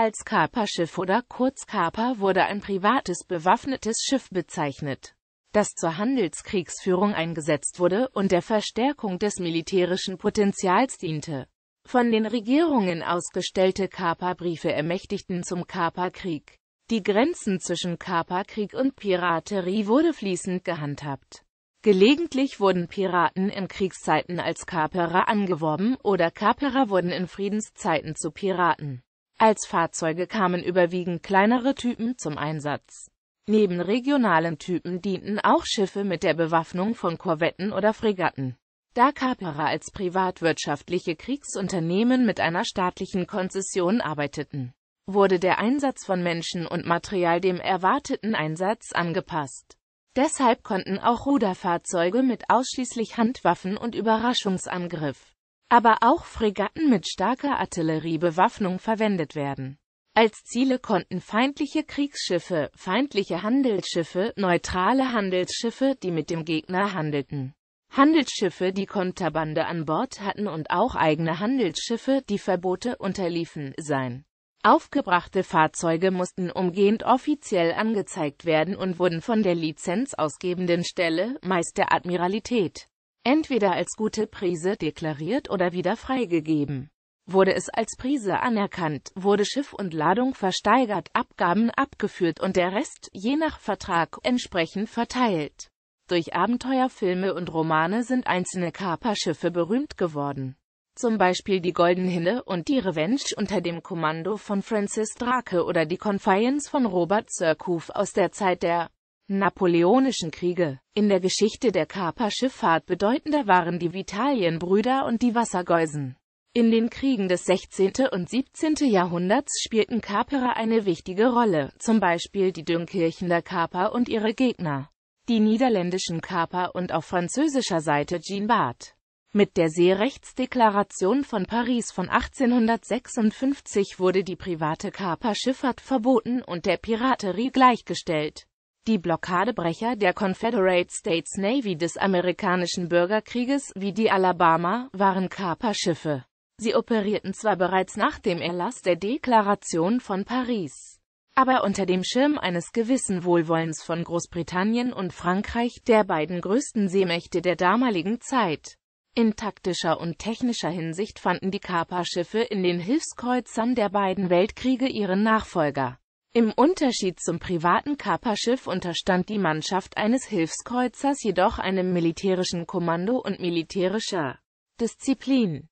Als Kaperschiff oder kurz Kaper wurde ein privates bewaffnetes Schiff bezeichnet, das zur Handelskriegsführung eingesetzt wurde und der Verstärkung des militärischen Potenzials diente. Von den Regierungen ausgestellte Kaperbriefe ermächtigten zum Kaperkrieg. Die Grenzen zwischen Kaperkrieg und Piraterie wurde fließend gehandhabt. Gelegentlich wurden Piraten in Kriegszeiten als Kaperer angeworben oder Kaperer wurden in Friedenszeiten zu Piraten. Als Fahrzeuge kamen überwiegend kleinere Typen zum Einsatz. Neben regionalen Typen dienten auch Schiffe mit der Bewaffnung von Korvetten oder Fregatten. Da Kaperer als privatwirtschaftliche Kriegsunternehmen mit einer staatlichen Konzession arbeiteten, wurde der Einsatz von Menschen und Material dem erwarteten Einsatz angepasst. Deshalb konnten auch Ruderfahrzeuge mit ausschließlich Handwaffen und Überraschungsangriff aber auch Fregatten mit starker Artilleriebewaffnung verwendet werden. Als Ziele konnten feindliche Kriegsschiffe, feindliche Handelsschiffe, neutrale Handelsschiffe, die mit dem Gegner handelten, Handelsschiffe, die Konterbande an Bord hatten und auch eigene Handelsschiffe, die Verbote unterliefen, sein. Aufgebrachte Fahrzeuge mussten umgehend offiziell angezeigt werden und wurden von der lizenzausgebenden Stelle, meist der Admiralität, entweder als gute Prise deklariert oder wieder freigegeben. Wurde es als Prise anerkannt, wurde Schiff und Ladung versteigert, Abgaben abgeführt und der Rest, je nach Vertrag, entsprechend verteilt. Durch Abenteuerfilme und Romane sind einzelne Kaperschiffe berühmt geworden. Zum Beispiel die Golden Hinde und die Revenge unter dem Kommando von Francis Drake oder die Confiance von Robert Surcouf aus der Zeit der Napoleonischen Kriege. In der Geschichte der Kaperschifffahrt bedeutender waren die Vitalienbrüder und die Wassergeusen. In den Kriegen des 16. und 17. Jahrhunderts spielten Kaperer eine wichtige Rolle, zum Beispiel die Dünkirchener Kaper und ihre Gegner, die niederländischen Kaper und auf französischer Seite Jean Bart. Mit der Seerechtsdeklaration von Paris von 1856 wurde die private Kaperschifffahrt verboten und der Piraterie gleichgestellt. Die Blockadebrecher der Confederate States Navy des amerikanischen Bürgerkrieges, wie die Alabama, waren Kaperschiffe. Sie operierten zwar bereits nach dem Erlass der Deklaration von Paris, aber unter dem Schirm eines gewissen Wohlwollens von Großbritannien und Frankreich, der beiden größten Seemächte der damaligen Zeit. In taktischer und technischer Hinsicht fanden die Kaperschiffe in den Hilfskreuzern der beiden Weltkriege ihren Nachfolger. Im Unterschied zum privaten Kaperschiff unterstand die Mannschaft eines Hilfskreuzers jedoch einem militärischen Kommando und militärischer Disziplin.